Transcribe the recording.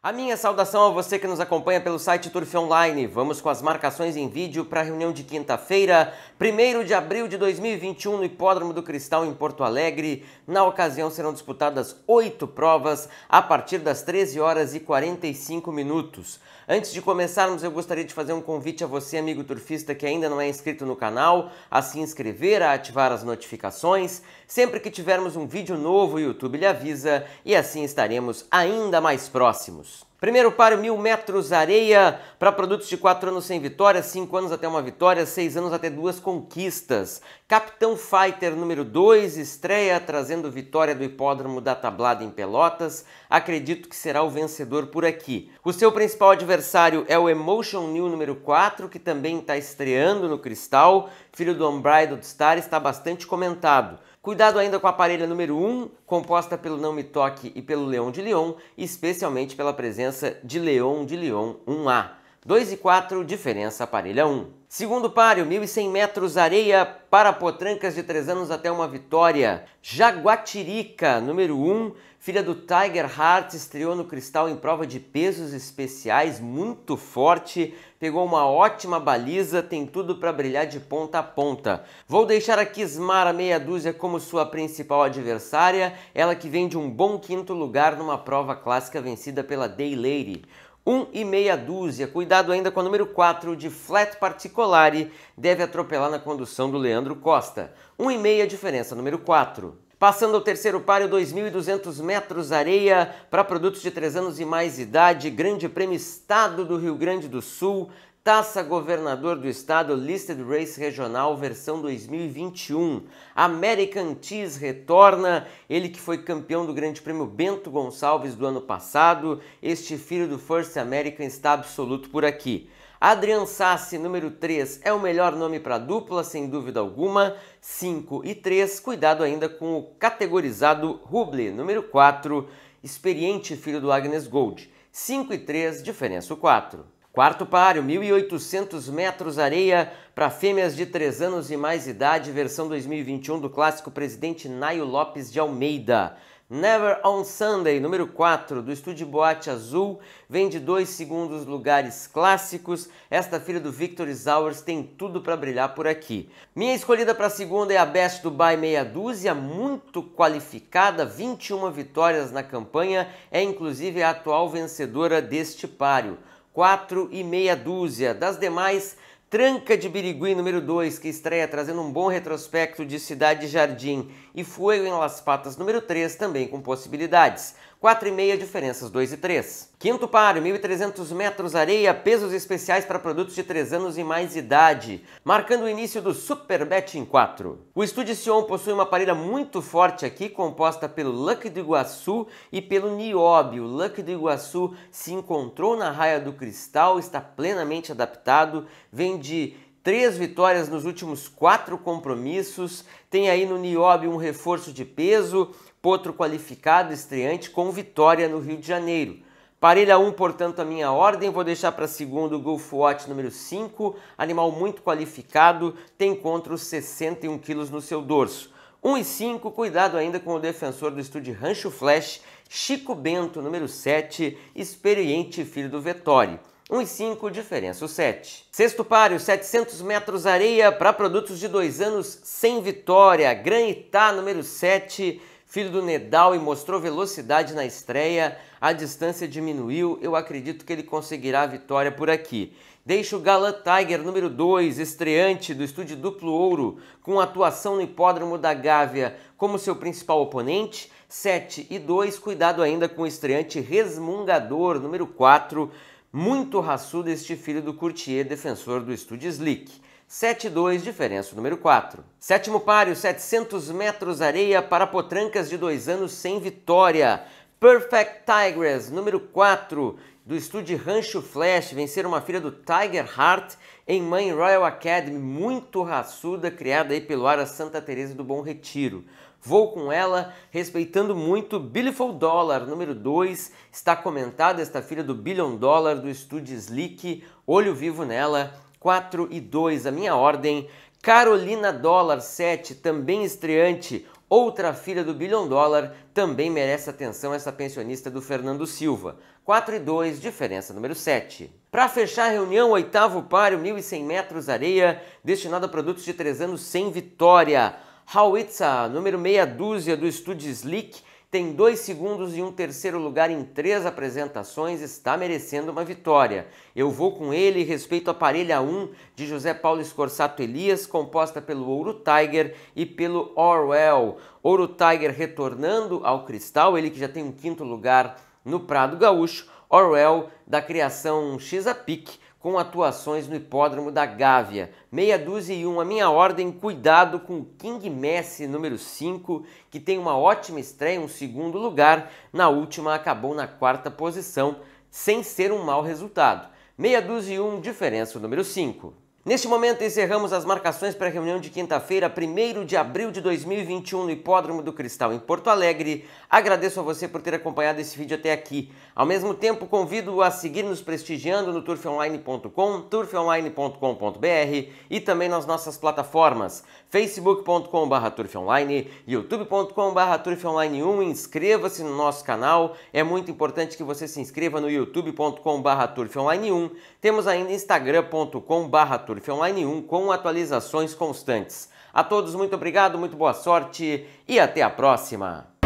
A minha saudação a você que nos acompanha pelo site Turf Online. Vamos com as marcações em vídeo para a reunião de quinta-feira, 1 de abril de 2021, no Hipódromo do Cristal, em Porto Alegre. Na ocasião serão disputadas oito provas a partir das 13 horas e 45 minutos. Antes de começarmos, eu gostaria de fazer um convite a você, amigo turfista que ainda não é inscrito no canal, a se inscrever, a ativar as notificações. Sempre que tivermos um vídeo novo, o YouTube lhe avisa e assim estaremos ainda mais próximos. Primeiro para mil metros areia para produtos de 4 anos sem vitória, 5 anos até uma vitória, 6 anos até duas conquistas. Capitão Fighter número 2 estreia trazendo vitória do hipódromo da Tablada em Pelotas. Acredito que será o vencedor por aqui. O seu principal adversário é o Emotion New número 4, que também está estreando no Cristal. Filho do Umbrido Star está bastante comentado. Cuidado ainda com a parelha número 1, composta pelo Não Me Toque e pelo Leão de Leão, especialmente pela presença de Leão de Leão 1A. 2 e 4, diferença aparelha 1. É Segundo páreo, 1.100 metros areia para Potrancas de 3 anos até uma vitória. Jaguatirica, número 1, filha do Tiger Heart, estreou no cristal em prova de pesos especiais, muito forte, pegou uma ótima baliza, tem tudo para brilhar de ponta a ponta. Vou deixar aqui Smara Meia Dúzia como sua principal adversária, ela que vem de um bom quinto lugar numa prova clássica vencida pela Day Lady um e meia dúzia. Cuidado ainda com o número 4 de Flat Particolare, deve atropelar na condução do Leandro Costa. Um e meia diferença, número 4. Passando ao terceiro páreo, 2.200 metros areia para produtos de 3 anos e mais idade, Grande Prêmio Estado do Rio Grande do Sul, Taça Governador do Estado Listed Race Regional versão 2021. American Tease retorna, ele que foi campeão do Grande Prêmio Bento Gonçalves do ano passado. Este filho do First American está absoluto por aqui. Adrian Sassi, número 3, é o melhor nome para dupla, sem dúvida alguma. 5 e 3, cuidado ainda com o categorizado Ruble, número 4, experiente filho do Agnes Gold. 5 e 3, diferença o 4. Quarto páreo, 1.800 metros areia para fêmeas de 3 anos e mais idade, versão 2021 do clássico presidente Naio Lopes de Almeida. Never on Sunday, número 4, do estúdio Boate Azul, vem de dois segundos lugares clássicos. Esta filha do Victor Zowers tem tudo para brilhar por aqui. Minha escolhida para segunda é a Best Dubai Meia Dúzia, muito qualificada, 21 vitórias na campanha, é inclusive a atual vencedora deste páreo quatro e meia dúzia. Das demais, Tranca de Birigui, número 2, que estreia trazendo um bom retrospecto de Cidade Jardim, e Fuego em Las Patas, número 3, também com possibilidades. 4,5 diferenças 2 e 3. Quinto páreo, 1.300 metros areia, pesos especiais para produtos de 3 anos e mais idade, marcando o início do Super Betting 4. O Estúdio Sion possui uma parelha muito forte aqui, composta pelo Luck do Iguaçu e pelo Niobe. O Luck do Iguaçu se encontrou na raia do cristal, está plenamente adaptado, vem de três vitórias nos últimos quatro compromissos, tem aí no Niobe um reforço de peso, potro qualificado, estreante, com vitória no Rio de Janeiro. Parelha 1, portanto, a minha ordem, vou deixar para segundo o Golf Watch número 5, animal muito qualificado, tem contra os 61 quilos no seu dorso. 1 e 5, cuidado ainda com o defensor do estúdio Rancho Flash, Chico Bento, número 7, experiente filho do Vettori e 5, diferença o 7. Sexto páreo, 700 metros areia para produtos de dois anos sem vitória. gran itá número 7, filho do Nedal e mostrou velocidade na estreia. A distância diminuiu, eu acredito que ele conseguirá a vitória por aqui. Deixa o Galã Tiger, número 2, estreante do estúdio Duplo Ouro, com atuação no hipódromo da Gávea como seu principal oponente. 7 e 2, cuidado ainda com o estreante Resmungador, número 4, muito raçudo este filho do Courtier, defensor do Slick. 7-2, diferença número 4. Sétimo páreo, 700 metros areia para potrancas de dois anos sem vitória. Perfect Tigress, número 4, do estúdio Rancho Flash, vencer uma filha do Tiger Heart em Mãe Royal Academy, muito raçuda, criada aí pelo Ara Santa Teresa do Bom Retiro. Vou com ela, respeitando muito Beautiful Dollar, número 2, está comentada esta filha do Billion Dollar do estúdio Slick, olho vivo nela, 4 e 2, a minha ordem. Carolina Dollar, 7, também estreante, Outra filha do Billion Dollar, também merece atenção essa pensionista do Fernando Silva. 4 e 2, diferença número 7. Para fechar a reunião, oitavo páreo, 1.100 metros areia, destinado a produtos de 3 anos sem vitória. Hawitza número meia dúzia do estúdio Slick, tem dois segundos e um terceiro lugar em três apresentações, está merecendo uma vitória. Eu vou com ele respeito a parelha 1 de José Paulo Escorsato Elias, composta pelo Ouro Tiger e pelo Orwell. Ouro Tiger retornando ao cristal, ele que já tem um quinto lugar no Prado Gaúcho. Orwell da criação x a com atuações no hipódromo da Gávea. Meia dúzia e um, a minha ordem, cuidado com King Messi número 5, que tem uma ótima estreia, um segundo lugar, na última acabou na quarta posição, sem ser um mau resultado. Meia dúzia e um, diferença número 5. Neste momento encerramos as marcações para a reunião de quinta-feira, 1 de abril de 2021, no Hipódromo do Cristal, em Porto Alegre. Agradeço a você por ter acompanhado esse vídeo até aqui. Ao mesmo tempo, convido a seguir nos prestigiando no turfonline.com, turfonline.com.br e também nas nossas plataformas facebook.com.br turfonline, youtube.com.br turfonline1. Inscreva-se no nosso canal, é muito importante que você se inscreva no youtube.com.br turfonline1. Temos ainda instagram.com.br Recife Online 1 com atualizações constantes. A todos, muito obrigado, muito boa sorte e até a próxima!